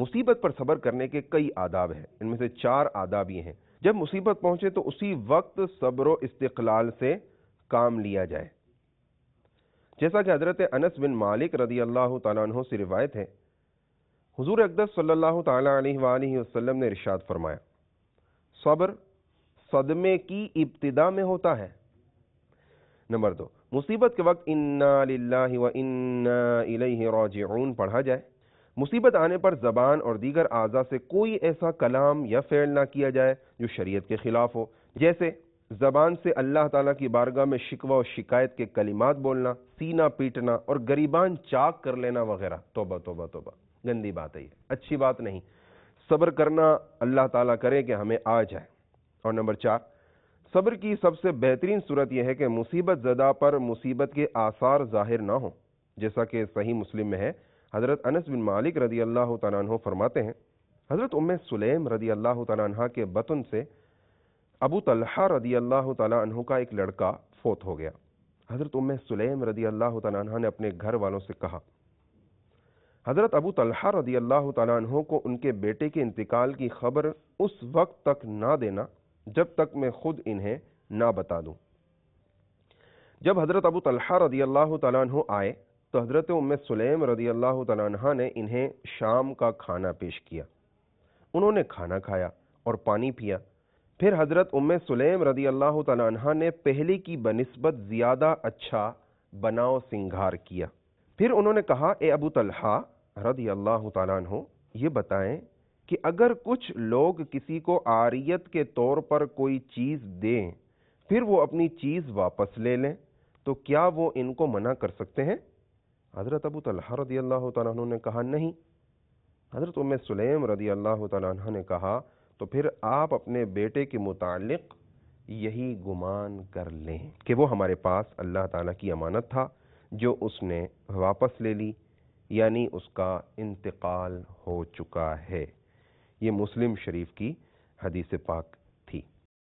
مصیبت پر صبر کرنے کے کئی آداب ہیں ان میں سے چار آداب یہ ہیں جب مصیبت پہنچے تو اسی وقت صبر و استقلال سے کام لیا جائے جیسا کہ حضرت انس بن مالک رضی اللہ تعالیٰ عنہ سے روایت ہے حضور اقدس صلی اللہ تعالیٰ علیہ وآلہ وسلم نے رشاد فرمایا صبر صدمے کی ابتدا میں ہوتا ہے نمبر دو مصیبت کے وقت پڑھا جائے مصیبت آنے پر زبان اور دیگر آزا سے کوئی ایسا کلام یا فیل نہ کیا جائے جو شریعت کے خلاف ہو جیسے زبان سے اللہ تعالیٰ کی بارگاہ میں شکوہ و شکایت کے کلمات بولنا سینہ پیٹنا اور گریبان چاک کر لینا وغیرہ توبہ توبہ توبہ گندی بات ہے یہ اچھی بات نہیں صبر کرنا اللہ تعالیٰ کرے کہ ہمیں آ جائے اور نمبر چار صبر کی سب سے بہترین صورت یہ ہے کہ مصیبت زدہ پر مصیبت کے آثار ظاہر نہ ہوں جیسا کہ صحیح مسلم میں ہے حضرت انس بن مالک رضی اللہ تعالیٰ عنہ فرماتے ہیں حضرت ام سلیم رضی اللہ تعالیٰ عنہ کے بطن سے ابو طلحہ رضی اللہ تعالیٰ عنہ کا ایک لڑکا فوت ہو گیا حضرت ام سلیم رضی اللہ تعالیٰ عنہ نے اپنے گھر والوں سے کہا حضرت ابو طلحہ رضی اللہ تعالیٰ عنہ کو ان کے بیٹے کے انتقال کی خبر اس وقت تک نہ دینا جب تک میں خود انہیں نہ بتا دوں جب حضرت ابو طلحہ رضی اللہ تعالیٰ عنہ آئے تو حضرت ام سلیم رضی اللہ تعالیٰ عنہ نے انہیں شام کا کھانا پیش کیا انہوں نے کھانا کھایا اور پانی پیا پھر حضرت ام سلیم رضی اللہ تعالیٰ عنہ نے پہلے کی بنسبت زیادہ اچھا بناؤ سنگھار کیا پھر انہوں نے کہا اے ابو طلحہ رضی اللہ تعالیٰ عنہ یہ بتائیں کہ اگر کچھ لوگ کسی کو آریت کے طور پر کوئی چیز دیں پھر وہ اپنی چیز واپس لے لیں تو کیا وہ ان کو منع کر سکتے ہیں حضرت ابو طلحہ رضی اللہ تعالیٰ عنہ نے کہا نہیں حضرت ام سلیم رضی اللہ تعالیٰ عنہ نے کہا تو پھر آپ اپنے بیٹے کے متعلق یہی گمان کر لیں کہ وہ ہمارے پاس اللہ تعالیٰ کی امانت تھا جو اس نے واپس لے لی یعنی اس کا انتقال ہو چکا ہے یہ مسلم شریف کی حدیث پاک